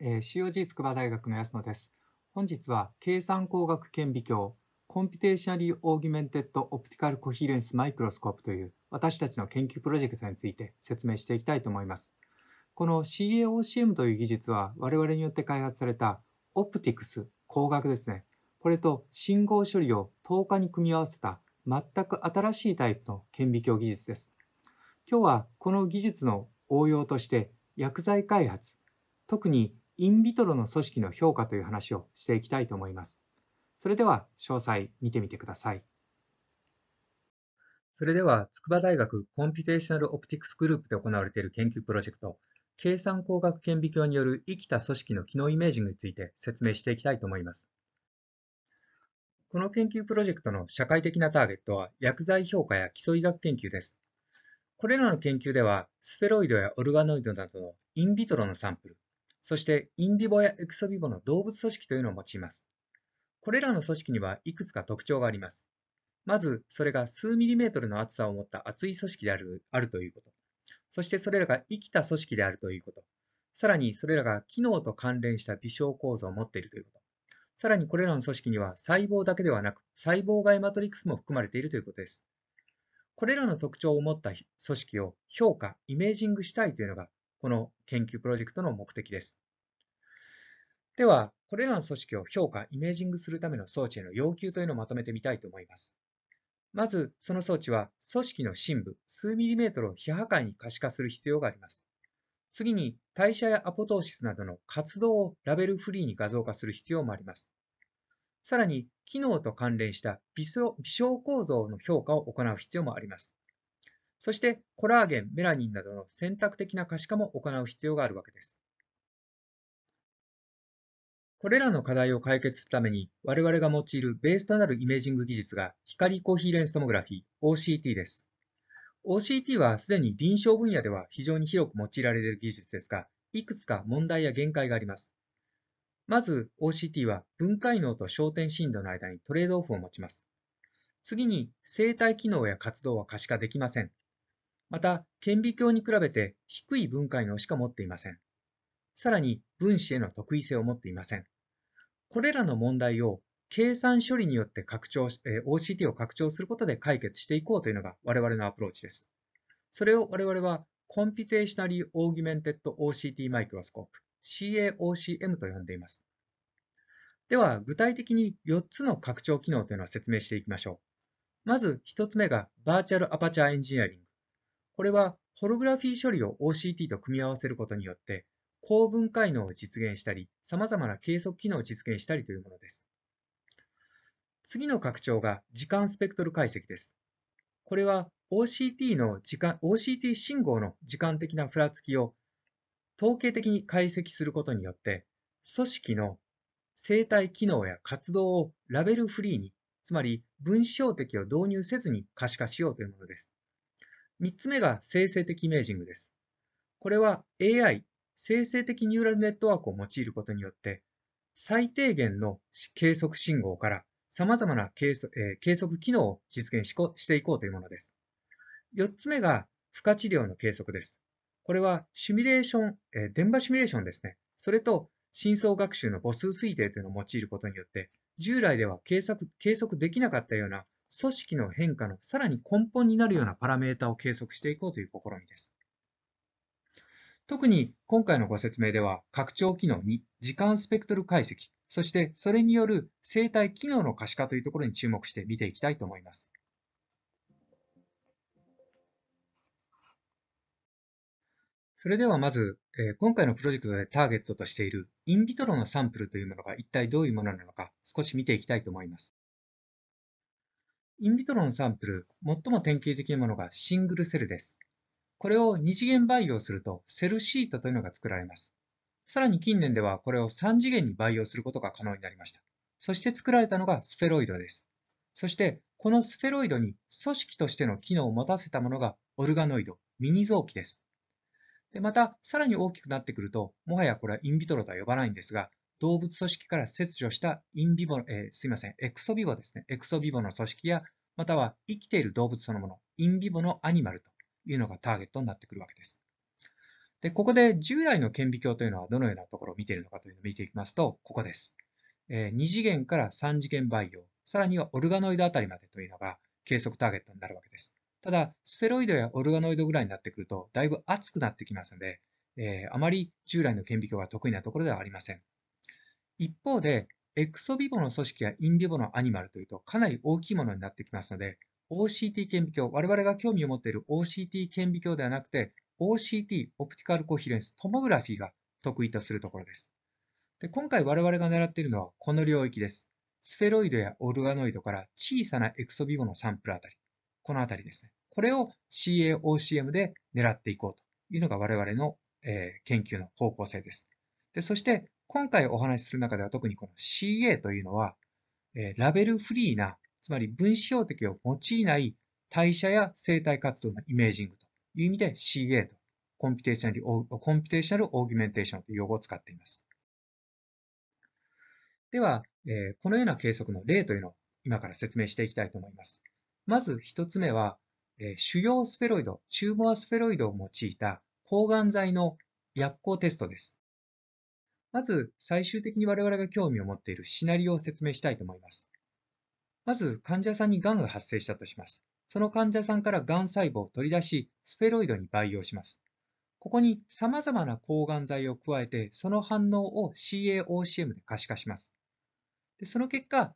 えー、COG 筑波大学の安野です。本日は計算工学顕微鏡、コンピテーショナリー・オーギュメンテッド・オプティカル・コヒーレンス・マイクロスコープという私たちの研究プロジェクトについて説明していきたいと思います。この CAOCM という技術は我々によって開発されたオプティクス、光学ですね。これと信号処理を10日に組み合わせた全く新しいタイプの顕微鏡技術です。今日はこの技術の応用として薬剤開発、特にインビトロの組織の評価という話をしていきたいと思います。それでは詳細見てみてください。それでは、筑波大学コンピュテーショナルオプティクスグループで行われている研究プロジェクト、計算工学顕微鏡による生きた組織の機能イメージングについて説明していきたいと思います。この研究プロジェクトの社会的なターゲットは薬剤評価や基礎医学研究です。これらの研究では、スフェロイドやオルガノイドなどのインビトロのサンプル、そしてインビボやエクソビボの動物組織というのを用います。これらの組織にはいくつか特徴があります。まず、それが数ミリメートルの厚さを持った厚い組織であるあるということ。そしてそれらが生きた組織であるということ。さらに、それらが機能と関連した微小構造を持っているということ。さらに、これらの組織には細胞だけではなく、細胞外マトリックスも含まれているということです。これらの特徴を持った組織を評価、イメージングしたいというのがこの研究プロジェクトの目的です。では、これらの組織を評価・イメージングするための装置への要求というのをまとめてみたいと思います。まず、その装置は、組織の深部、数ミリメートルを非破壊に可視化する必要があります。次に、代謝やアポトーシスなどの活動をラベルフリーに画像化する必要もあります。さらに、機能と関連した微小構造の評価を行う必要もあります。そしてコラーゲン、メラニンなどの選択的な可視化も行う必要があるわけです。これらの課題を解決するために、我々が用いるベースとなるイメージング技術が光コーヒーレンストモグラフィー、OCT です。OCT はすでに臨床分野では非常に広く用いられる技術ですが、いくつか問題や限界があります。まず OCT は分解能と焦点振動の間にトレードオフを持ちます。次に生体機能や活動は可視化できません。また、顕微鏡に比べて低い分解能しか持っていません。さらに、分子への特異性を持っていません。これらの問題を計算処理によって拡張、え OCT を拡張することで解決していこうというのが我々のアプローチです。それを我々はコンピテーショナリー・オーギュメンテッド・ OCT マイクロスコープ CAOCM と呼んでいます。では、具体的に4つの拡張機能というのを説明していきましょう。まず1つ目がバーチャルアパチャーエンジニアリング。これはホログラフィー処理を OCT と組み合わせることによって、高分解能を実現したり、様々な計測機能を実現したりというものです。次の拡張が時間スペクトル解析です。これは OCT の時間、OCT 信号の時間的なふらつきを統計的に解析することによって、組織の生体機能や活動をラベルフリーに、つまり分子標的を導入せずに可視化しようというものです。3つ目が生成的イメージングです。これは AI、生成的ニューラルネットワークを用いることによって、最低限の計測信号から様々な計測,、えー、計測機能を実現しこしていこうというものです。4つ目が負荷治療の計測です。これはシミュレーション、えー、電波シミュレーションですね。それと深層学習の母数推定というのを用いることによって、従来では計測計測できなかったような組織の変化のさらに根本になるようなパラメータを計測していこうという試みです。特に今回のご説明では、拡張機能2、時間スペクトル解析、そしてそれによる生体機能の可視化というところに注目して見ていきたいと思います。それではまず、え今回のプロジェクトでターゲットとしているインビトロのサンプルというものが一体どういうものなのか少し見ていきたいと思います。インビトロのサンプル、最も典型的なものがシングルセルです。これを2次元培養するとセルシータというのが作られます。さらに近年ではこれを3次元に培養することが可能になりました。そして作られたのがスフェロイドです。そしてこのスフェロイドに組織としての機能を持たせたものがオルガノイド、ミニ臓器です。でまた、さらに大きくなってくると、もはやこれはインビトロとは呼ばないんですが、動物組織から切除したインビボ、えー、すいません、エクソビボですね。エクソビボの組織や、または生きている動物そのもの、インビボのアニマルというのがターゲットになってくるわけです。で、ここで従来の顕微鏡というのはどのようなところを見ているのかというのを見ていきますと、ここです。えー、2次元から3次元培養、さらにはオルガノイドあたりまでというのが計測ターゲットになるわけです。ただ、スフェロイドやオルガノイドぐらいになってくると、だいぶ熱くなってきますので、えー、あまり従来の顕微鏡が得意なところではありません。一方で、エクソビボの組織やインビボのアニマルというとかなり大きいものになってきますので、OCT 顕微鏡、我々が興味を持っている OCT 顕微鏡ではなくて、OCT、オプティカルコヒレンス、トモグラフィーが得意とするところです。で今回我々が狙っているのはこの領域です。スフェロイドやオルガノイドから小さなエクソビボのサンプルあたり、このあたりですね。これを CAOCM で狙っていこうというのが我々の、えー、研究の方向性です。でそして今回お話しする中では特にこの CA というのは、えー、ラベルフリーな、つまり分子標的を用いない代謝や生体活動のイメージングという意味で CA とコンピテーショナルコンピテーショナルオーギュメンテーションという用語を使っています。では、えー、このような計測の例というのを今から説明していきたいと思います。まず一つ目は、えー、主要スフェロイド、チューモアスフェロイドを用いた抗がん剤の薬効テストです。まず最終的に我々が興味を持っているシナリオを説明したいと思います。まず患者さんに癌が発生したとします。その患者さんから癌細胞を取り出し、スペロイドに培養します。ここに様々な抗がん剤を加えて、その反応を CAOCM で可視化します。でその結果、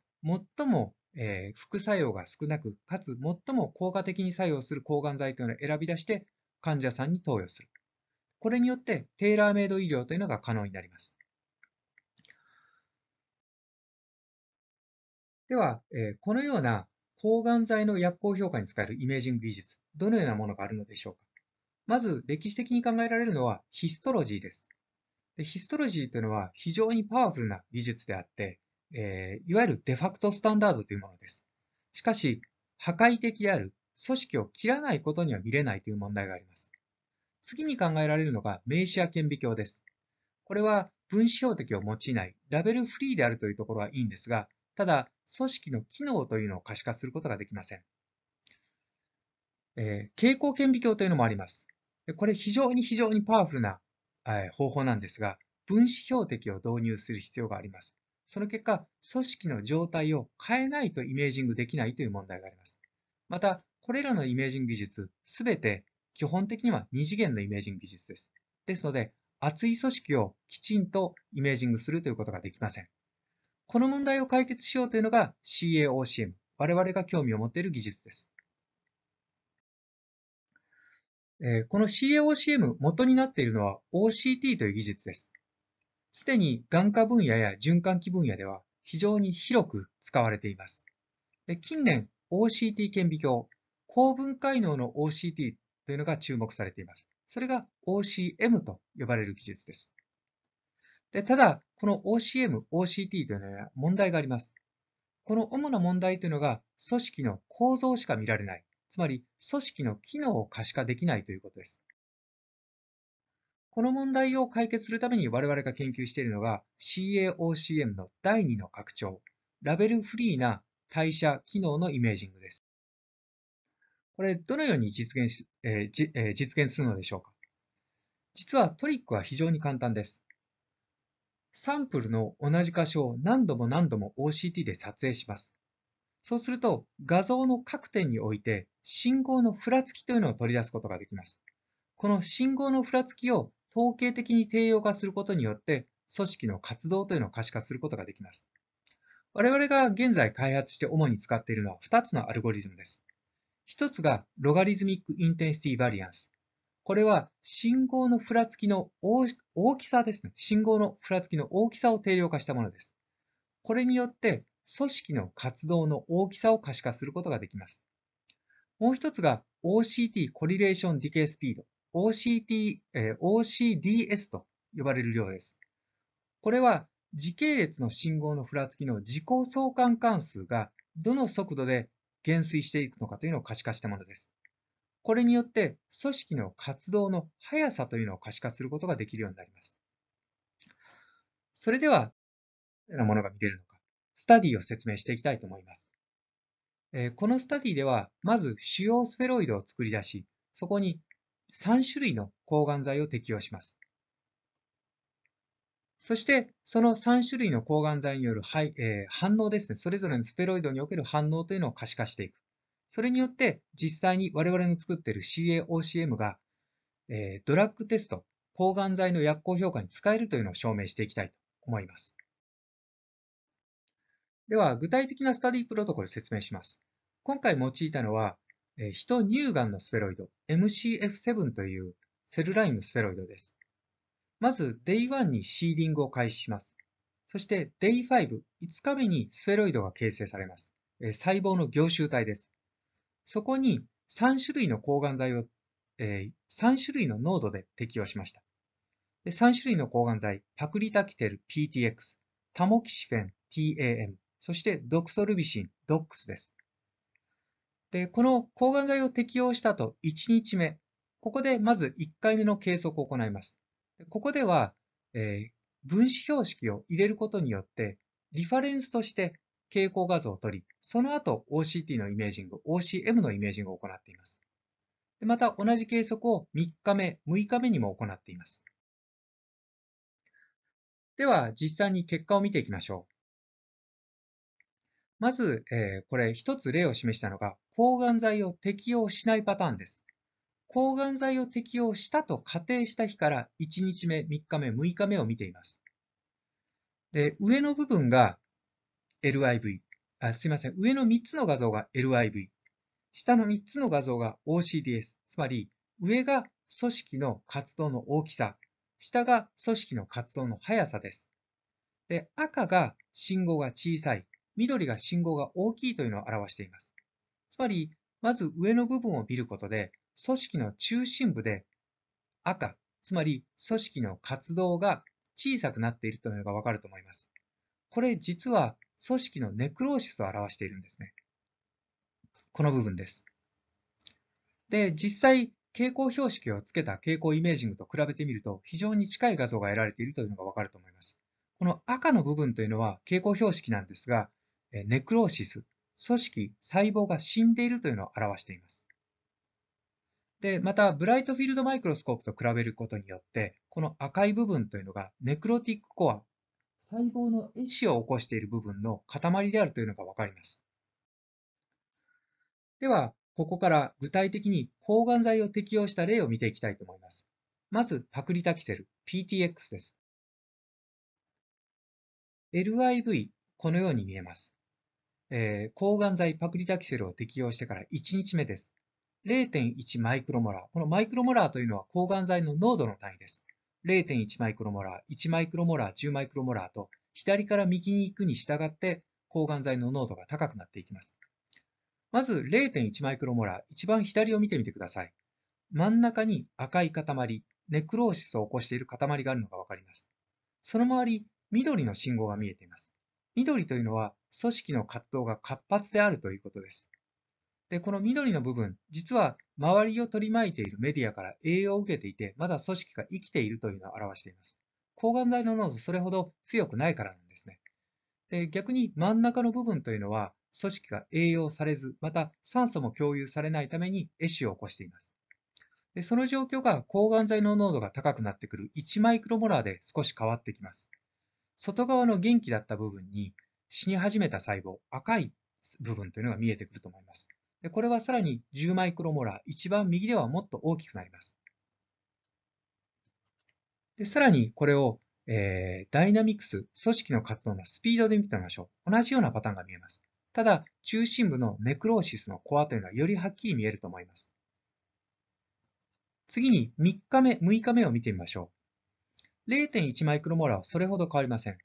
最も、えー、副作用が少なく、かつ最も効果的に作用する抗がん剤というのを選び出して、患者さんに投与する。これによって、テーラーメイド医療というのが可能になります。では、えこのような抗がん剤の薬効評価に使えるイメージング技術、どのようなものがあるのでしょうか。まず、歴史的に考えられるのはヒストロジーです。でヒストロジーというのは非常にパワフルな技術であって、えー、いわゆるデファクトスタンダードというものです。しかし、破壊的である組織を切らないことには見れないという問題があります。次に考えられるのが名詞や顕微鏡です。これは分子標的を用いない、ラベルフリーであるというところはいいんですが、ただ、組織の機能というのを可視化することができません。えー、傾顕微鏡というのもあります。これ非常に非常にパワフルな、えー、方法なんですが、分子標的を導入する必要があります。その結果、組織の状態を変えないとイメージングできないという問題があります。また、これらのイメージング技術、すべて基本的には2次元のイメージング技術です。ですので、厚い組織をきちんとイメージングするということができません。この問題を解決しようというのが CAOCM。我々が興味を持っている技術です。この CAOCM 元になっているのは OCT という技術です。すでに眼科分野や循環器分野では非常に広く使われています。で近年 OCT 顕微鏡、高分解能の OCT というのが注目されています。それが OCM と呼ばれる技術です。で、ただ、この OCM、OCT というのは問題があります。この主な問題というのが、組織の構造しか見られない。つまり、組織の機能を可視化できないということです。この問題を解決するために我々が研究しているのが CAOCM の第2の拡張、ラベルフリーな代謝機能のイメージングです。これ、どのように実現し、えー、えー、実現するのでしょうか実はトリックは非常に簡単です。サンプルの同じ箇所を何度も何度も OCT で撮影します。そうすると、画像の各点において信号のふらつきというのを取り出すことができます。この信号のふらつきを統計的に定量化することによって、組織の活動というのを可視化することができます。我々が現在開発して主に使っているのは2つのアルゴリズムです。1つがロガリズミックインテンシティバリアンス。これは信号のふらつきの大きさですね。信号のふらつきの大きさを定量化したものです。これによって組織の活動の大きさを可視化することができます。もう一つが OCT、コリレーションディケイスピード。OCT、えー、OCDS と呼ばれる量です。これは時系列の信号のふらつきの自己相関関数がどの速度で減衰していくのかというのを可視化したものです。これによって組織の活動の速さというのを可視化することができるようになります。それでは、どのようなものが見れるのか、スタディを説明していきたいと思います。このスタディでは、まず主要スフェロイドを作り出し、そこに3種類の抗がん剤を適用します。そして、その3種類の抗がん剤による、はいえ反応ですね、それぞれのスペロイドにおける反応というのを可視化していく。それによって実際に我々の作っている CAOCM が、えー、ドラッグテスト、抗がん剤の薬効評価に使えるというのを証明していきたいと思います。では、具体的なスタディプロトコル説明します。今回用いたのは、えー、人乳がんのスペロイド、MCF7 というセルラインのスペロイドです。まず、Day1 にシーディングを開始します。そして、Day5、5日目にスペロイドが形成されます。えー、細胞の凝集体です。そこに3種類の抗がん剤を、えー、3種類の濃度で適用しました。で3種類の抗がん剤、パクリタキテル PTX、タモキシフェン TAM、そしてドクソルビシン DOX です。で、この抗がん剤を適用したと1日目、ここでまず1回目の計測を行います。ここでは、えー、分子標識を入れることによって、リファレンスとして蛍光画像を取り、その後 OCT のイメージング、OCM のイメージングを行っています。また同じ計測を3日目、6日目にも行っています。では、実際に結果を見ていきましょう。まず、えこれ一つ例を示したのが、抗がん剤を適用しないパターンです。抗がん剤を適用したと仮定した日から1日目、3日目、6日目を見ています。で上の部分が LIV。あすいません。上の3つの画像が LIV。下の3つの画像が OCDS。つまり、上が組織の活動の大きさ、下が組織の活動の速さです。で、赤が信号が小さい、緑が信号が大きいというのを表しています。つまり、まず上の部分を見ることで、組織の中心部で赤、つまり組織の活動が小さくなっているというのがわかると思います。これ実は組織のネクローシスを表しているんですね。この部分です。で、実際、蛍光標識をつけた蛍光イメージングと比べてみると、非常に近い画像が得られているというのがわかると思います。この赤の部分というのは蛍光標識なんですが、ネクローシス、組織、細胞が死んでいるというのを表しています。で、また、ブライトフィールドマイクロスコープと比べることによって、この赤い部分というのがネクロティックコア細胞の壊死を起こしている部分の塊であるというのがわかります。では、ここから具体的に抗がん剤を適用した例を見ていきたいと思います。まず、パクリタキセル、PTX です。LIV、このように見えます。えー、抗がん剤パクリタキセルを適用してから1日目です。0.1マイクロモラー。このマイクロモラーというのは抗がん剤の濃度の単位です。0.1マイクロモラー、1マイクロモラー、10マイクロモラーと左から右に行くに従って抗がん剤の濃度が高くなっていきます。まず0.1マイクロモラー、一番左を見てみてください。真ん中に赤い塊、ネクローシスを起こしている塊があるのがわかります。その周り、緑の信号が見えています。緑というのは組織の活動が活発であるということです。で、この緑の部分、実は周りを取り巻いているメディアから栄養を受けていて、まだ組織が生きているというのを表しています。抗がん剤の濃度、それほど強くないからなんですね。で、逆に真ん中の部分というのは、組織が栄養されず、また酸素も共有されないために壊死を起こしています。でその状況が抗がん剤の濃度が高くなってくる1マイクロモラーで少し変わってきます。外側の元気だった部分に死に始めた細胞、赤い部分というのが見えてくると思います。でこれはさらに10マイクロモラー、一番右ではもっと大きくなります。でさらにこれを、えー、ダイナミクス、組織の活動のスピードで見てみましょう。同じようなパターンが見えます。ただ、中心部のネクローシスのコアというのはよりはっきり見えると思います。次に3日目、6日目を見てみましょう。0.1マイクロモラーはそれほど変わりません。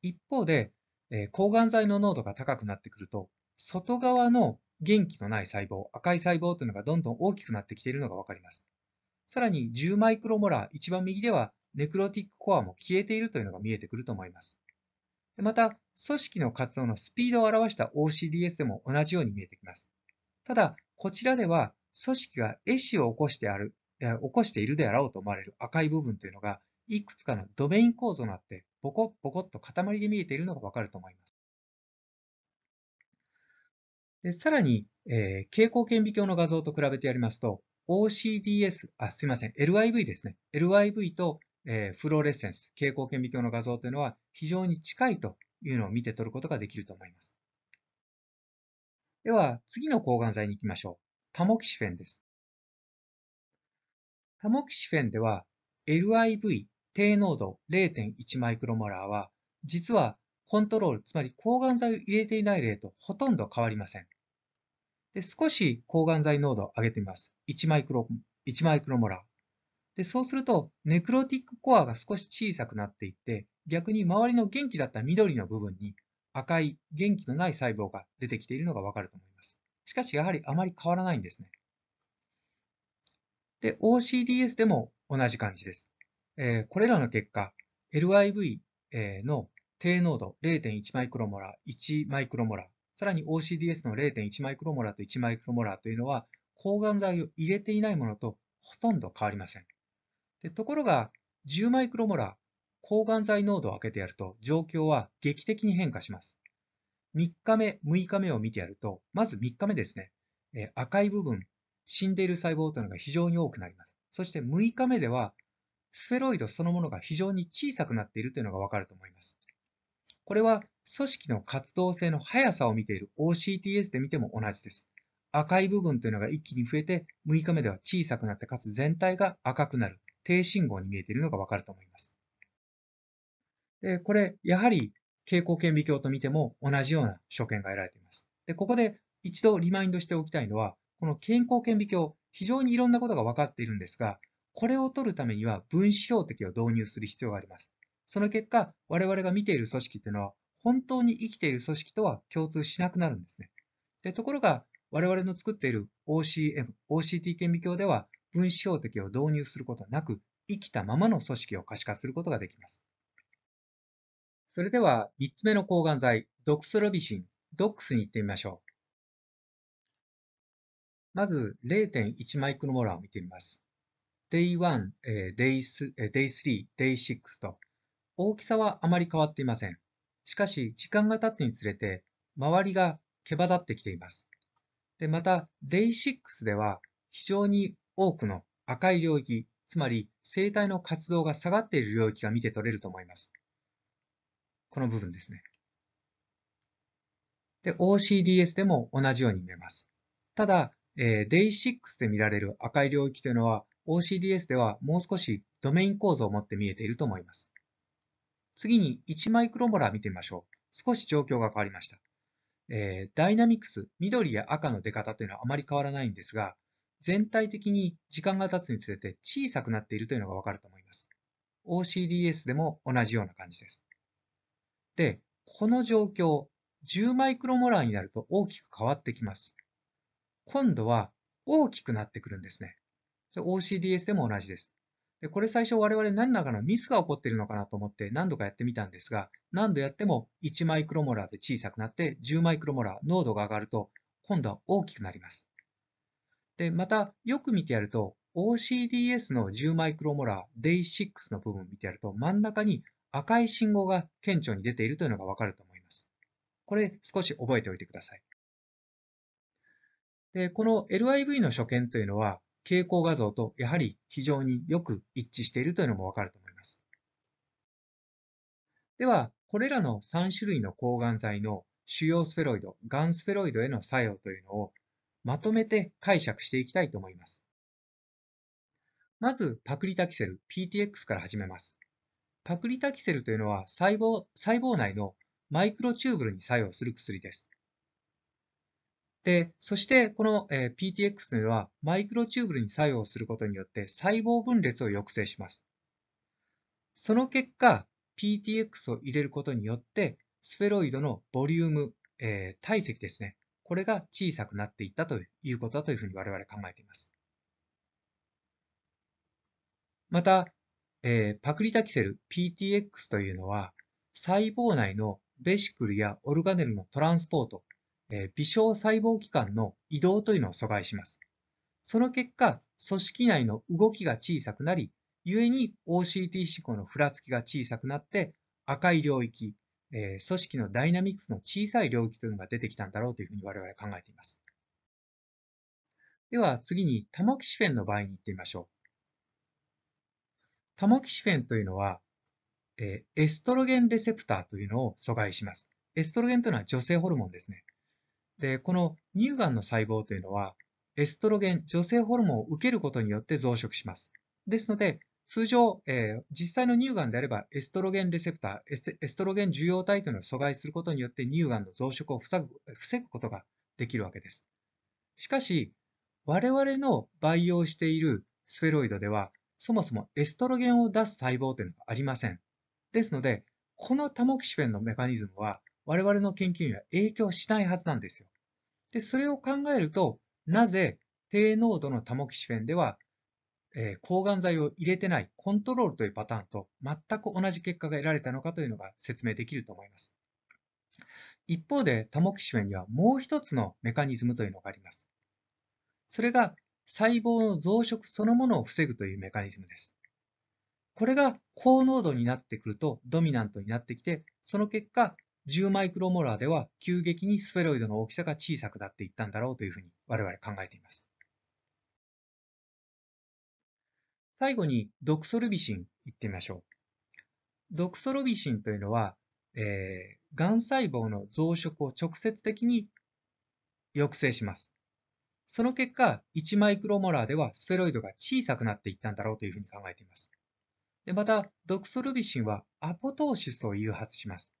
一方で、え抗がん剤の濃度が高くなってくると、外側の元気のない細胞、赤い細胞というのがどんどん大きくなってきているのがわかります。さらに10マイクロモラー、一番右ではネクロティックコアも消えているというのが見えてくると思います。また、組織の活動のスピードを表した OCDS でも同じように見えてきます。ただ、こちらでは組織が壊死を起こしてある、起こしているであろうと思われる赤い部分というのが、いくつかのドメイン構造になって、ボコッボコッと塊で見えているのがわかると思います。でさらに、えー、蛍光顕微鏡の画像と比べてやりますと、OCDS、あ、すいません、LIV ですね。LIV と、えー、フローレッセンス、蛍光顕微鏡の画像というのは非常に近いというのを見て取ることができると思います。では、次の抗がん剤に行きましょう。タモキシフェンです。タモキシフェンでは LIV 低濃度0.1マイクロモラーは実はコントロール、つまり抗がん剤を入れていない例とほとんど変わりません。で少し抗がん剤濃度を上げてみます。1マイクロ ,1 マイクロモラー。でそうすると、ネクロティックコアが少し小さくなっていって、逆に周りの元気だった緑の部分に赤い元気のない細胞が出てきているのがわかると思います。しかし、やはりあまり変わらないんですね。で、OCDS でも同じ感じです。えー、これらの結果、LIV、えー、の低濃度0.1マイクロモラ、1マイクロモラ、さらに OCDS の0.1マイクロモラと1マイクロモラというのは、抗がん剤を入れていないものとほとんど変わりません。でところが、10マイクロモラ、抗がん剤濃度を上げてやると、状況は劇的に変化します。3日目、6日目を見てやると、まず3日目ですね、えー、赤い部分、死んでいる細胞というのが非常に多くなります。そして6日目では、スフェロイドそのものが非常に小さくなっているというのがわかると思います。これは組織の活動性の速さを見ている OCTS で見ても同じです。赤い部分というのが一気に増えて、6日目では小さくなって、かつ全体が赤くなる、低信号に見えているのがわかると思います。で、これ、やはり蛍光顕微鏡と見ても同じような所見が得られています。で、ここで一度リマインドしておきたいのは、この健康顕微鏡、非常にいろんなことが分かっているんですが、これを取るためには分子標的を導入する必要があります。その結果、我々が見ている組織っていうのは、本当に生きている組織とは共通しなくなるんですね。でところが、我々の作っている OCM、OCT 顕微鏡では、分子標的を導入することなく、生きたままの組織を可視化することができます。それでは、3つ目の抗がん剤、ドクスロビシン、ドックスに行ってみましょう。まず0.1マイクロモラーを見てみます。Day1、Day3、Day6 と大きさはあまり変わっていません。しかし、時間が経つにつれて、周りが毛羽立ってきています。でまた、Day6 では、非常に多くの赤い領域、つまり生体の活動が下がっている領域が見て取れると思います。この部分ですね。で、OCDS でも同じように見えます。ただ、えー、Day6 で見られる赤い領域というのは、OCDS ではもう少しドメイン構造を持って見えていると思います。次に1マイクロモラー見てみましょう。少し状況が変わりました。えー、ダイナミクス、緑や赤の出方というのはあまり変わらないんですが、全体的に時間が経つにつれて小さくなっているというのがわかると思います。OCDS でも同じような感じです。で、この状況、10マイクロモラーになると大きく変わってきます。今度は大きくなってくるんですね。OCDS でも同じです。でこれ最初我々何らかのミスが起こっているのかなと思って何度かやってみたんですが、何度やっても1マイクロモラーで小さくなって10マイクロモラー濃度が上がると今度は大きくなります。で、またよく見てやると OCDS の10マイクロモラー Day6 の部分を見てやると真ん中に赤い信号が顕著に出ているというのがわかると思います。これ少し覚えておいてください。で、この LIV の所見というのは傾向画像とやはり非常によく一致しているというのもわかると思います。では、これらの3種類の抗がん剤の主要スフェロイド、ガンスフェロイドへの作用というのをまとめて解釈していきたいと思います。まず、パクリタキセル PTX から始めます。パクリタキセルというのは細胞細胞内のマイクロチューブルに作用する薬です。で、そしてこの、え PTX というのはマイクロチューブルに作用することによって細胞分裂を抑制します。その結果、PTX を入れることによってスフェロイドのボリューム、えー、体積ですね。これが小さくなっていったということだというふうに我々考えています。また、えー、パクリタキセル PTX というのは細胞内のベシクルやオルガネルのトランスポート、え微小細胞器官の移動というのを阻害します。その結果、組織内の動きが小さくなり、故に OCT 思考のふらつきが小さくなって、赤い領域、えー、組織のダイナミクスの小さい領域というのが出てきたんだろうというふうに我々は考えています。では次にタモキシフェンの場合に行ってみましょう。タモキシフェンというのは、えー、エストロゲンレセプターというのを阻害します。エストロゲンというのは女性ホルモンですね。で、この乳がんの細胞というのは、エストロゲン、女性ホルモンを受けることによって増殖します。ですので、通常、えー、実際の乳がんであれば、エストロゲンレセプターエス、エストロゲン受容体というのを阻害することによって乳がんの増殖を防ぐ防ぐことができるわけです。しかし、我々の培養しているスフェロイドでは、そもそもエストロゲンを出す細胞というのがありません。ですので、このタモキシフェンのメカニズムは、我々の研究には影響しないはずなんですよ。で、それを考えると、なぜ低濃度のタモキシフェンでは、えー、抗がん剤を入れてないコントロールというパターンと全く同じ結果が得られたのかというのが説明できると思います。一方でタモキシフェンにはもう一つのメカニズムというのがあります。それが細胞の増殖そのものを防ぐというメカニズムです。これが高濃度になってくるとドミナントになってきて、その結果、10マイクロモラーでは急激にスフェロイドの大きさが小さくなっていったんだろうというふうに我々考えています。最後にドクソルビシンいってみましょう。ドクソルビシンというのは、えー、がん細胞の増殖を直接的に抑制します。その結果、1マイクロモラーではスフェロイドが小さくなっていったんだろうというふうに考えています。でまた、ドクソルビシンはアポトーシスを誘発します。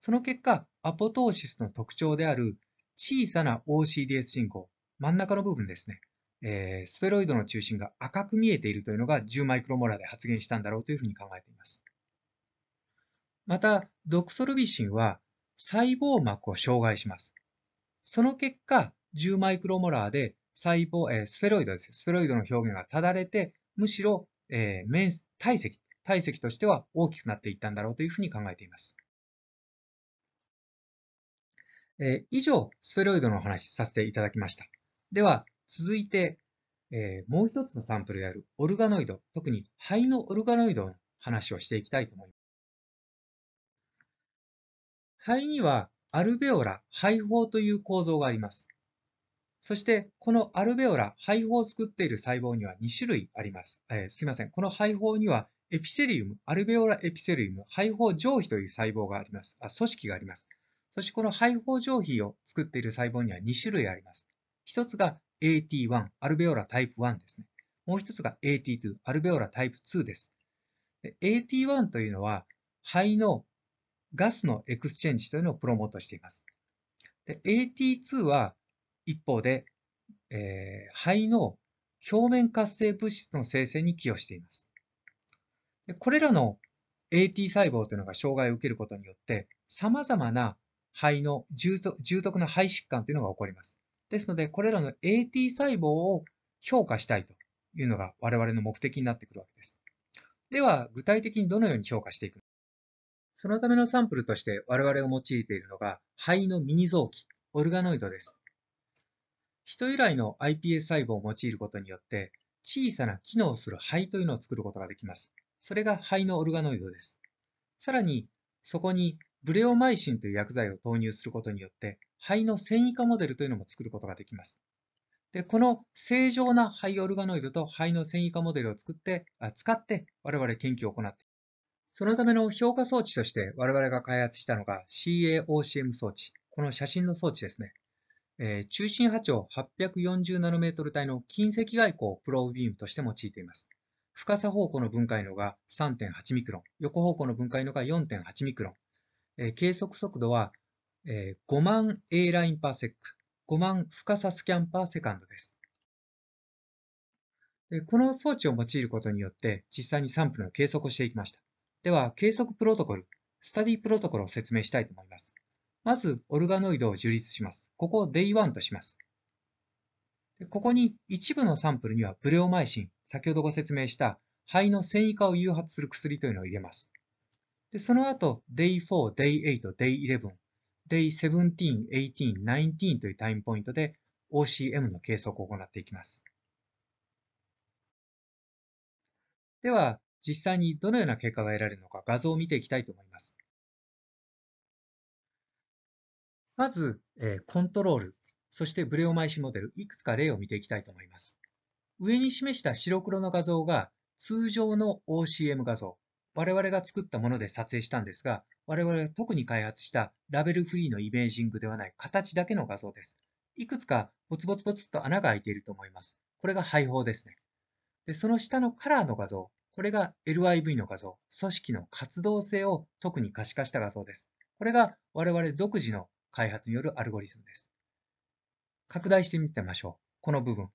その結果、アポトーシスの特徴である小さな OCDS 進行、真ん中の部分ですね、えー、スペロイドの中心が赤く見えているというのが10マイクロモラで発現したんだろうというふうに考えています。また、ドクソルビシンは細胞膜を障害します。その結果、10マイクロモラーで細胞、えー、スフェロイドです。スフェロイドの表現がただれて、むしろ、えー、面体積、体積としては大きくなっていったんだろうというふうに考えています。えー、以上、スフェロイドのお話させていただきました。では、続いて、えー、もう一つのサンプルであるオルガノイド、特に肺のオルガノイドの話をしていきたいと思います。肺にはアルベオラ、肺胞という構造があります。そして、このアルベオラ、肺胞を作っている細胞には2種類あります。えー、すいません。この肺胞にはエピセリウム、アルベオラエピセリウム、肺胞上皮という細胞があります。あ組織があります。そしてこの肺胞上皮を作っている細胞には2種類あります。1つが AT1、アルベオラタイプ1ですね。もう1つが AT2、アルベオラタイプ2です。で AT1 というのは、肺のガスのエクスチェンジというのをプロモートしています。で AT2 は一方で、えー、肺の表面活性物質の生成に寄与しています。でこれらの AT 細胞というのが障害を受けることによって、様々な肺の重篤な肺疾患というのが起こります。ですので、これらの AT 細胞を評価したいというのが我々の目的になってくるわけです。では、具体的にどのように評価していくのか。そのためのサンプルとして我々が用いているのが肺のミニ臓器、オルガノイドです。人由来の iPS 細胞を用いることによって小さな機能する肺というのを作ることができます。それが肺のオルガノイドです。さらに、そこにブレオマイシンという薬剤を投入することによって、肺の繊維化モデルというのも作ることができます。で、この正常な肺オルガノイドと肺の繊維化モデルを作って、あ使って我々研究を行っています。そのための評価装置として我々が開発したのが CAOCM 装置。この写真の装置ですね。えー、中心波長840ナノメートル帯の近赤外光をプロービームとして用いています。深さ方向の分解のが3.8ミクロン、横方向の分解のが4.8ミクロン、え計測速度は、え5万 A ラインパーセック、5万深さスキャンパーセカンドです。この装置を用いることによって、実際にサンプルの計測をしていきました。では、計測プロトコル、スタディプロトコルを説明したいと思います。まず、オルガノイドを樹立します。ここを Day1 とします。ここに一部のサンプルにはブレオマイシン、先ほどご説明した肺の繊維化を誘発する薬というのを入れます。で、その後、Day4、Day8、Day11、Day17、18、19というタイムポイントで OCM の計測を行っていきます。では、実際にどのような結果が得られるのか画像を見ていきたいと思います。まず、えコントロール、そしてブレオマイシモデル、いくつか例を見ていきたいと思います。上に示した白黒の画像が通常の OCM 画像、我々が作ったもので撮影したんですが、我々が特に開発したラベルフリーのイメージングではない形だけの画像です。いくつかポツポツポツと穴が開いていると思います。これが配法ですね。でその下のカラーの画像、これが LIV の画像、組織の活動性を特に可視化した画像です。これが我々独自の開発によるアルゴリズムです。拡大してみてみましょう。この部分。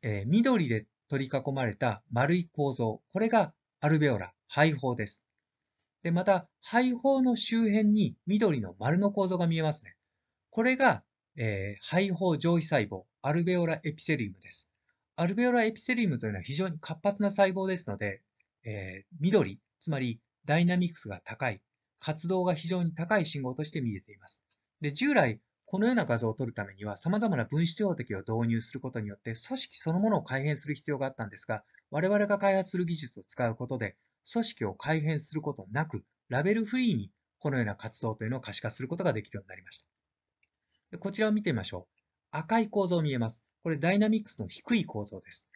えー、緑で取り囲まれた丸い構造。これがアルベオラ。肺胞です。で、また、肺胞の周辺に緑の丸の構造が見えますね。これが、えー、肺胞上皮細胞、アルベオラエピセリウムです。アルベオラエピセリウムというのは非常に活発な細胞ですので、えー、緑、つまりダイナミクスが高い、活動が非常に高い信号として見えています。で、従来、このような画像を撮るためには、様々な分子標的を導入することによって、組織そのものを改変する必要があったんですが、我々が開発する技術を使うことで、組織を改変することなく、ラベルフリーにこのような活動というのを可視化することができるようになりました。こちらを見てみましょう。赤い構造見えます。これダイナミックスの低い構造です。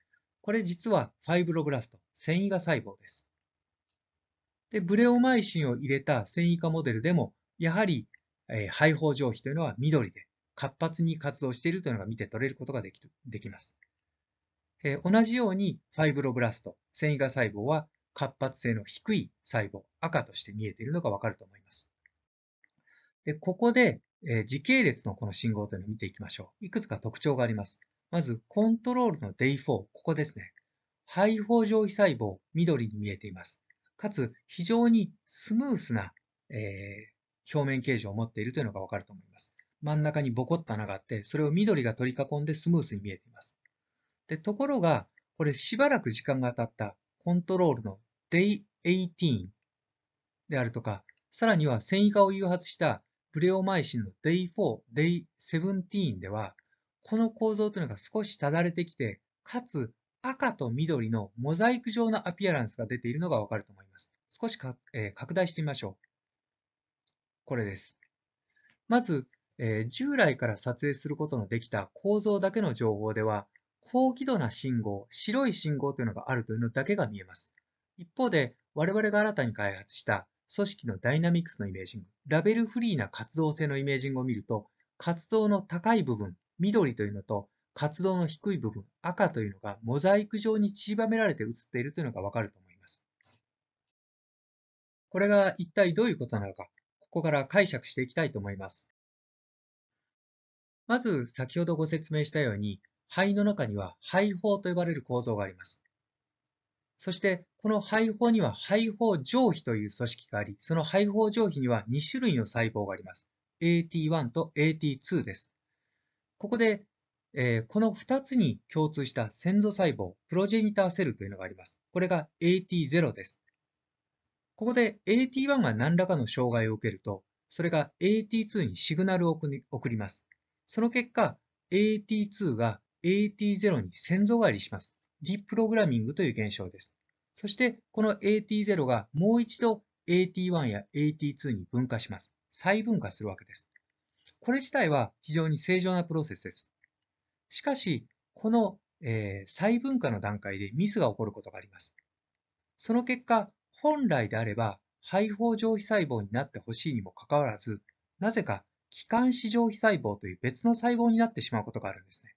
これ実はファイブロブラスト、繊維化細胞です。で、ブレオマイシンを入れた繊維化モデルでも、やはり、えー、肺胞上皮というのは緑で活発に活動しているというのが見て取れることができできます。えー、同じようにファイブロブラスト、繊維化細胞は活発性の低い細胞、赤として見えているのがわかると思います。でここで、え時系列のこの信号というのを見ていきましょう。いくつか特徴があります。まず、コントロールの d 4ここですね。肺胞上皮細胞、緑に見えています。かつ、非常にスムースな、えー、表面形状を持っているというのがわかると思います。真ん中にボコッと穴があって、それを緑が取り囲んでスムースに見えています。で、ところが、これしばらく時間が経ったコントロールの Day 18であるとか、さらには繊維化を誘発したプレオマイシンの Day4、Day 17では、この構造というのが少しただれてきて、かつ赤と緑のモザイク状のアピアランスが出ているのがわかると思います。少しか、えー、拡大してみましょう。これです。まず、えー、従来から撮影することのできた構造だけの情報では、高輝度な信号、白い信号というのがあるというのだけが見えます。一方で、我々が新たに開発した組織のダイナミクスのイメージング、ラベルフリーな活動性のイメージングを見ると、活動の高い部分、緑というのと、活動の低い部分、赤というのがモザイク状に散りばめられて写っているというのがわかると思います。これが一体どういうことなのか、ここから解釈していきたいと思います。まず、先ほどご説明したように、肺の中には肺胞と呼ばれる構造があります。そして、この肺胞には肺胞上皮という組織があり、その肺胞上皮には2種類の細胞があります。AT1 と AT2 です。ここで、えー、この2つに共通した先祖細胞、プロジェニターセルというのがあります。これが AT0 です。ここで AT1 が何らかの障害を受けると、それが AT2 にシグナルを送ります。その結果、AT2 が AT0 に先祖返りします。ディプログラミングという現象です。そしてこの AT0 がもう一度 AT1 や AT2 に分化します。再分化するわけです。これ自体は非常に正常なプロセスです。しかし、この、えー、再分化の段階でミスが起こることがあります。その結果、本来であれば肺胞上皮細胞になってほしいにもかかわらず、なぜか気管支上皮細胞という別の細胞になってしまうことがあるんですね。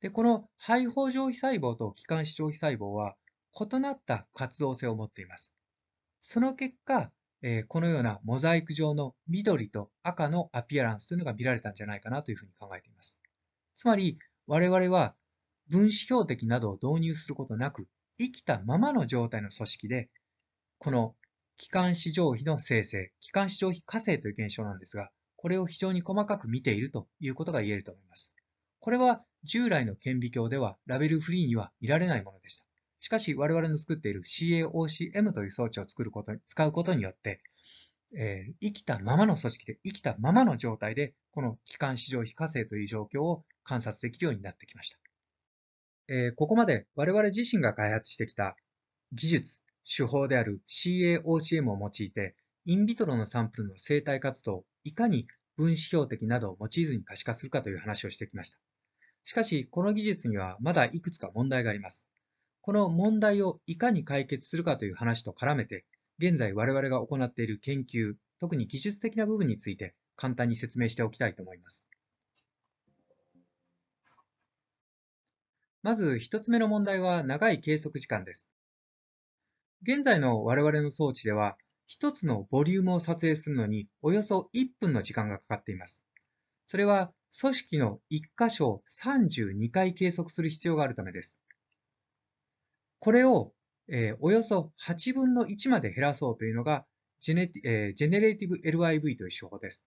で、この肺胞上皮細胞と気管支上皮細胞は異なった活動性を持っています。その結果、えこのようなモザイク状の緑と赤のアピアランスというのが見られたんじゃないかなというふうに考えています。つまり、我々は分子標的などを導入することなく、生きたままの状態の組織で、この気管支上皮の生成、気管支上皮火星という現象なんですが、これを非常に細かく見ているということが言えると思います。これは従来の顕微鏡ではラベルフリーには見られないものでした。しかし、我々の作っている CAOCM という装置を作ること、使うことによって、えー、生きたままの組織で、生きたままの状態で、この機関市場非課税という状況を観察できるようになってきました。えー、ここまで我々自身が開発してきた技術、手法である CAOCM を用いて、インビトロのサンプルの生態活動をいかに分子標的などを用いずに可視化するかという話をしてきました。しかし、この技術にはまだいくつか問題があります。この問題をいかに解決するかという話と絡めて、現在我々が行っている研究、特に技術的な部分について簡単に説明しておきたいと思います。まず一つ目の問題は長い計測時間です。現在の我々の装置では、一つのボリュームを撮影するのにおよそ1分の時間がかかっています。それは組織の1箇所を32回計測する必要があるためです。これを、えー、およそ8分の1まで減らそうというのがジェネ、えー、ジェネレーティブ LIV という手法です。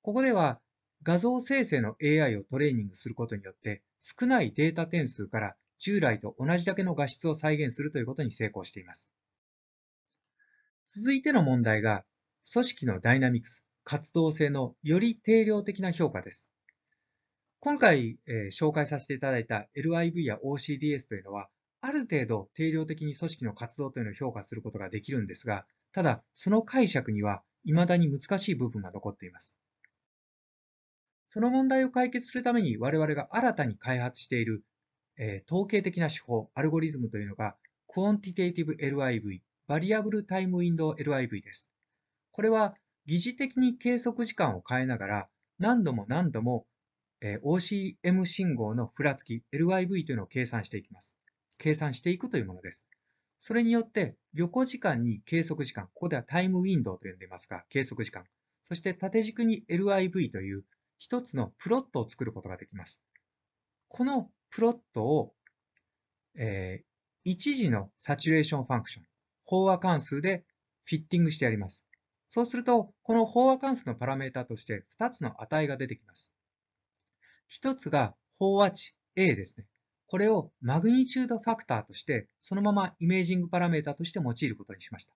ここでは画像生成の AI をトレーニングすることによって少ないデータ点数から従来と同じだけの画質を再現するということに成功しています。続いての問題が組織のダイナミクス、活動性のより定量的な評価です。今回、えー、紹介させていただいた LIV や OCDS というのはある程度定量的に組織の活動というのを評価することができるんですが、ただ、その解釈には未だに難しい部分が残っています。その問題を解決するために我々が新たに開発している、えー、統計的な手法、アルゴリズムというのが、a n ンティ a イティブ LIV、バリアブルタイムウィンドウ LIV です。これは、疑似的に計測時間を変えながら、何度も何度も、えー、OCM 信号のふらつき、LIV というのを計算していきます。計算していくというものです。それによって、横時間に計測時間、ここではタイムウィンドウと呼んでいますが、計測時間、そして縦軸に LIV という一つのプロットを作ることができます。このプロットを、えー、一時のサチュレーションファンクション、飽和関数でフィッティングしてやります。そうすると、この飽和関数のパラメータとして2つの値が出てきます。1つが飽和値 A ですね。これをマグニチュードファクターとして、そのままイメージングパラメータとして用いることにしました。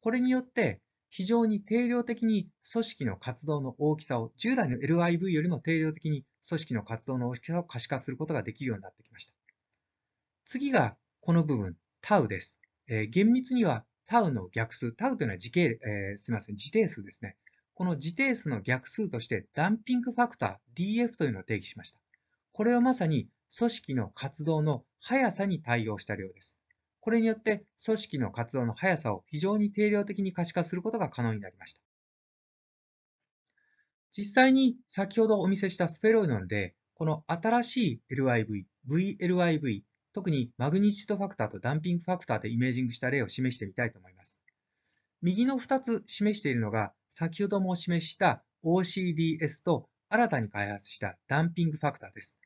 これによって、非常に定量的に組織の活動の大きさを、従来の LIV よりも定量的に組織の活動の大きさを可視化することができるようになってきました。次が、この部分、タウです。えー、厳密にはタウの逆数、タウというのは時系、えー、すみません、時定数ですね。この時定数の逆数としてダンピングファクター DF というのを定義しました。これはまさに組織の活動の速さに対応した量です。これによって組織の活動の速さを非常に定量的に可視化することが可能になりました。実際に先ほどお見せしたスフェロイドンで、この新しい LIV、VLIV、特にマグニチュードファクターとダンピングファクターでイメージングした例を示してみたいと思います。右の2つ示しているのが、先ほどもお示しした OCDS と新たに開発したダンピングファクターです。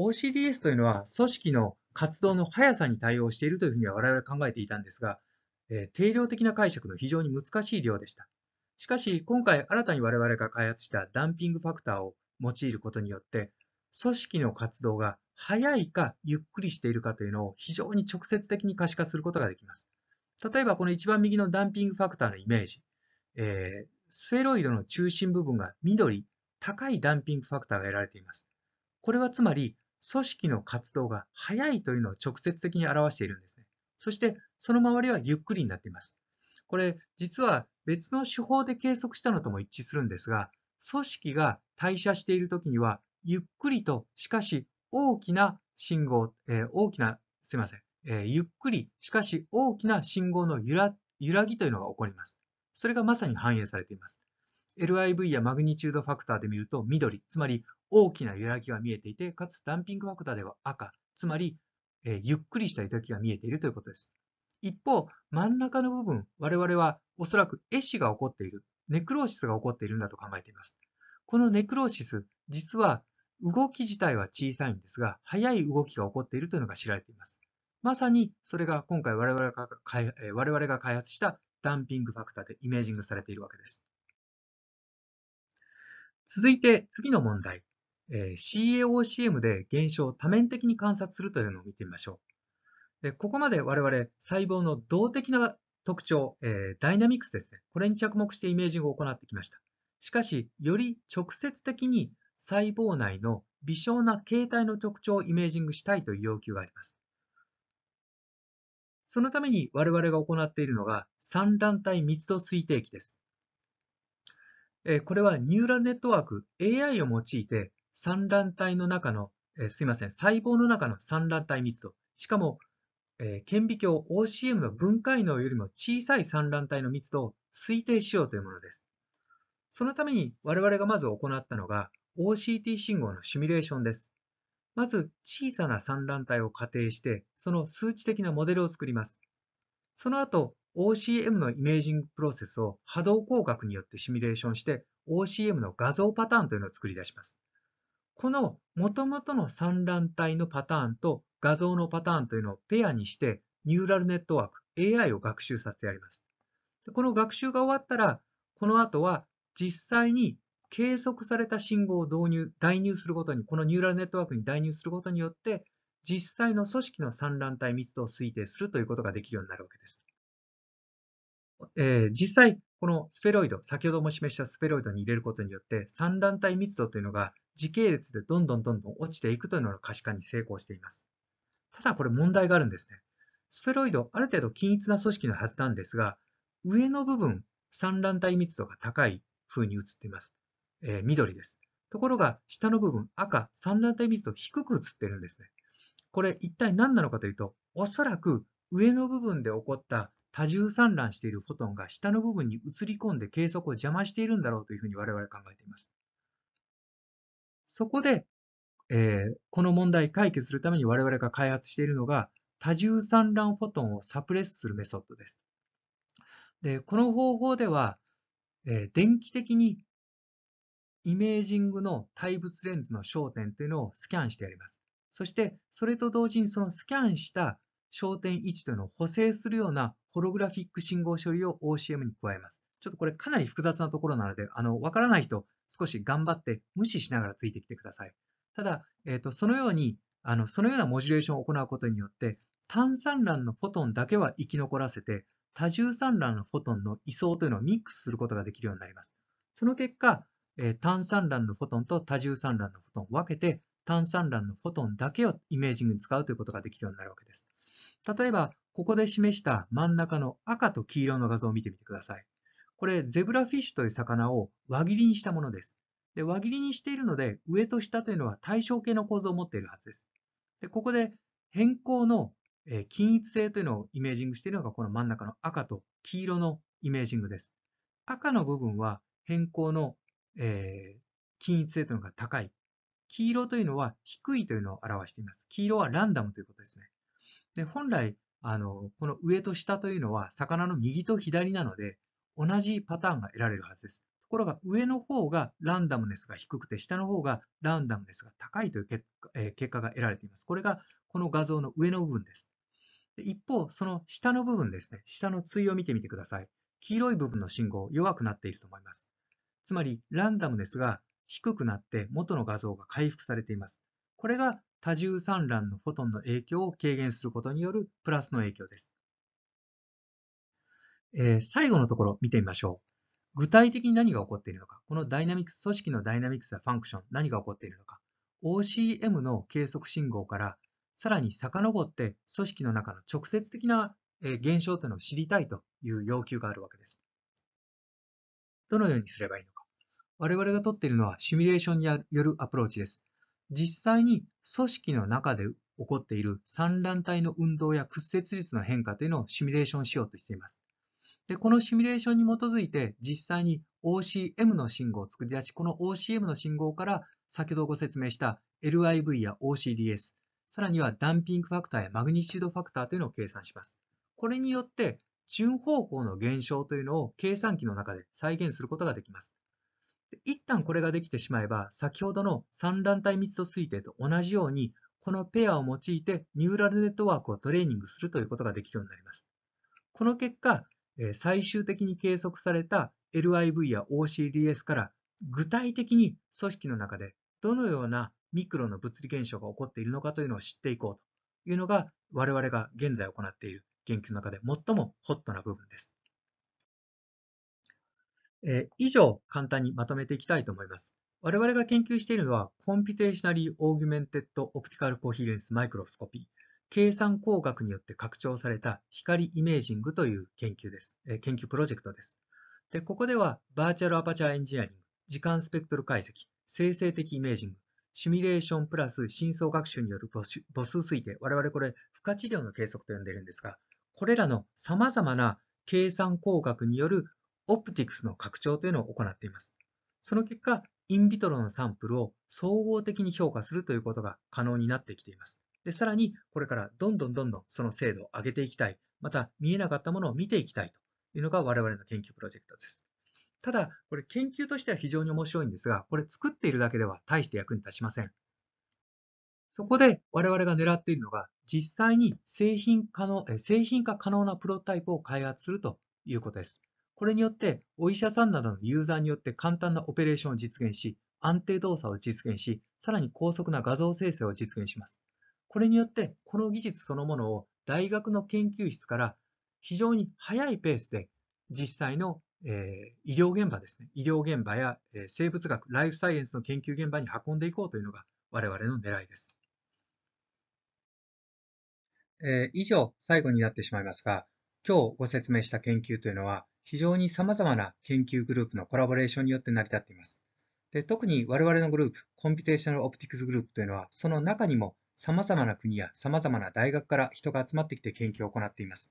OCDS というのは組織の活動の速さに対応しているというふうには我々考えていたんですが、えー、定量的な解釈の非常に難しい量でした。しかし、今回新たに我々が開発したダンピングファクターを用いることによって、組織の活動が速いかゆっくりしているかというのを非常に直接的に可視化することができます。例えばこの一番右のダンピングファクターのイメージ、えー、スフェロイドの中心部分が緑、高いダンピングファクターが得られています。これはつまり組織の活動が速いというのを直接的に表しているんですね。そして、その周りはゆっくりになっています。これ、実は別の手法で計測したのとも一致するんですが、組織が代謝しているときには、ゆっくりと、しかし大きな信号、えー、大きな、すいません、えー、ゆっくり、しかし大きな信号の揺ら揺らぎというのが起こります。それがまさに反映されています。LIV やマグニチュードファクターで見ると緑、つまり大きな揺らぎが見えていて、かつダンピングファクターでは赤、つまり、えー、ゆっくりした揺らぎが見えているということです。一方、真ん中の部分、我々はおそらく壊死が起こっている、ネクローシスが起こっているんだと考えています。このネクローシス、実は動き自体は小さいんですが、速い動きが起こっているというのが知られています。まさにそれが今回我々が我々が開発したダンピングファクターでイメージングされているわけです。続いて次の問題。え CAOCM で現象を多面的に観察するというのを見てみましょう。でここまで我々細胞の動的な特徴、えー、ダイナミクスですね。これに着目してイメージングを行ってきました。しかし、より直接的に細胞内の微小な形態の特徴をイメージングしたいという要求があります。そのために我々が行っているのが産卵体密度推定器です。これはニューラルネットワーク AI を用いて産卵体の中の、えー、すいません、細胞の中の産卵体密度、しかも、えー、顕微鏡 OCM の分解能よりも小さい産卵体の密度を推定しようというものです。そのために我々がまず行ったのが OCT 信号のシミュレーションです。まず小さな産卵体を仮定して、その数値的なモデルを作ります。その後、OCM のイメージングプロセスを波動光学によってシミュレーションして、OCM の画像パターンというのを作り出します。この元々の産卵体のパターンと画像のパターンというのをペアにして、ニューラルネットワーク、AI を学習させてやります。この学習が終わったら、この後は実際に計測された信号を導入、代入することに、このニューラルネットワークに代入することによって、実際の組織の産卵体密度を推定するということができるようになるわけです。えー、実際、このスペロイド、先ほども示したスペロイドに入れることによって、産卵体密度というのが時系列でどんどんどんどん落ちていくというのが可視化に成功しています。ただこれ問題があるんですね。スフェロイド、ある程度均一な組織のはずなんですが、上の部分、産卵帯密度が高い風に映っています。えー、緑です。ところが、下の部分、赤、産卵帯密度低く映ってるんですね。これ一体何なのかというと、おそらく上の部分で起こった多重散乱しているフォトンが下の部分に移り込んで計測を邪魔しているんだろうというふうに我々考えています。そこで、えー、この問題解決するために我々が開発しているのが、多重散乱フォトンをサプレスするメソッドです。で、この方法では、えー、電気的にイメージングの対物レンズの焦点というのをスキャンしてやります。そして、それと同時にそのスキャンした焦点位置というのを補正するようなホログラフィック信号処理を OCM に加えます。ちょっとこれかなり複雑なところなので、あの、わからない人、少し頑張って無視しながらついてきてください。ただ、えーと、そのようにあの、そのようなモジュレーションを行うことによって、単産卵のフォトンだけは生き残らせて、多重産卵のフォトンの位相というのをミックスすることができるようになります。その結果、えー、単産卵のフォトンと多重産卵のフォトンを分けて、単産卵のフォトンだけをイメージングに使うということができるようになるわけです。例えば、ここで示した真ん中の赤と黄色の画像を見てみてください。これ、ゼブラフィッシュという魚を輪切りにしたものです。で輪切りにしているので、上と下というのは対称形の構造を持っているはずです。でここで変更の均一性というのをイメージングしているのが、この真ん中の赤と黄色のイメージングです。赤の部分は変更の、えー、均一性というのが高い。黄色というのは低いというのを表しています。黄色はランダムということですね。で本来あの、この上と下というのは魚の右と左なので、同じパターンが得られるはずです。ところが上の方がランダムネスが低くて下の方がランダムネスが高いという結果,、え結果が得られています。これがこの画像の上の部分です。一方、その下の部分ですね、下の対を見てみてください。黄色い部分の信号弱くなっていると思います。つまり、ランダムですが低くなって元の画像が回復されています。これが多重散乱のフォトンの影響を軽減することによるプラスの影響です。えー、最後のところ見てみましょう。具体的に何が起こっているのか、このダイナミクス、組織のダイナミクスやファンクション、何が起こっているのか、OCM の計測信号から、さらに遡って組織の中の直接的な現象というのを知りたいという要求があるわけです。どのようにすればいいのか。我々がとっているのはシミュレーションによるアプローチです。実際に組織の中で起こっている産卵体の運動や屈折率の変化というのをシミュレーションしようとしています。で、このシミュレーションに基づいて、実際に OCM の信号を作り出し、この OCM の信号から、先ほどご説明した LIV や OCDS、さらにはダンピングファクターやマグニチュードファクターというのを計算します。これによって、順方向の減少というのを計算機の中で再現することができます。一旦これができてしまえば、先ほどの産卵体密度推定と同じように、このペアを用いてニューラルネットワークをトレーニングするということができるようになります。この結果、最終的に計測された LIV や OCDS から具体的に組織の中でどのようなミクロの物理現象が起こっているのかというのを知っていこうというのが我々が現在行っている研究の中で最もホットな部分です。えー、以上、簡単にまとめていきたいと思います。我々が研究しているのは、コンピュテーショナリー・オーギュメンテッド・オプティカル・コヒーレンス・マイクロスコピー。計算工学によって拡張された光イメージングという研究です。研究プロジェクトです。で、ここでは、バーチャルアパチャーエンジニアリング、時間スペクトル解析、生成的イメージング、シミュレーションプラス深層学習による母数推定、我々これ、負荷治療の計測と呼んでいるんですが、これらの様々な計算工学によるオプティクスの拡張というのを行っています。その結果、インビトロのサンプルを総合的に評価するということが可能になってきています。で、さらにこれからどんどんどんどんその精度を上げていきたい、また見えなかったものを見ていきたいというのが我々の研究プロジェクトです。ただ、これ研究としては非常に面白いんですが、これ作っているだけでは大して役に立ちません。そこで我々が狙っているのが、実際に製品可能、製品化可能なプロタイプを開発するということです。これによってお医者さんなどのユーザーによって簡単なオペレーションを実現し、安定動作を実現し、さらに高速な画像生成を実現します。これによってこの技術そのものを大学の研究室から非常に速いペースで実際の、え医療現場ですね医療現場や、え生物学ライフサイエンスの研究現場に運んでいこうというのが我々の狙いです、え以上最後になってしまいますが今日ご説明した研究というのは非常に様々な研究グループのコラボレーションによって成り立っていますで特に我々のグループコンピュテーショナルオプティクスグループというのはその中にも様々な国や様々な大学から人が集まってきて研究を行っています。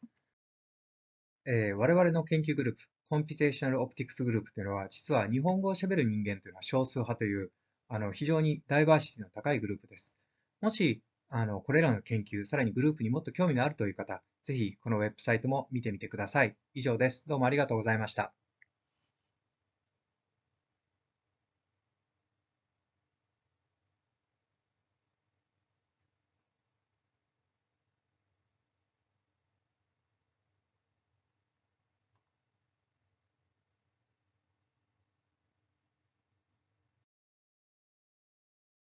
えー、我々の研究グループ、コンピュテーショナルオプティクスグループというのは、実は日本語をしゃべる人間というのは少数派という、あの、非常にダイバーシティの高いグループです。もし、あの、これらの研究、さらにグループにもっと興味のあるという方、ぜひ、このウェブサイトも見てみてください。以上です。どうもありがとうございました。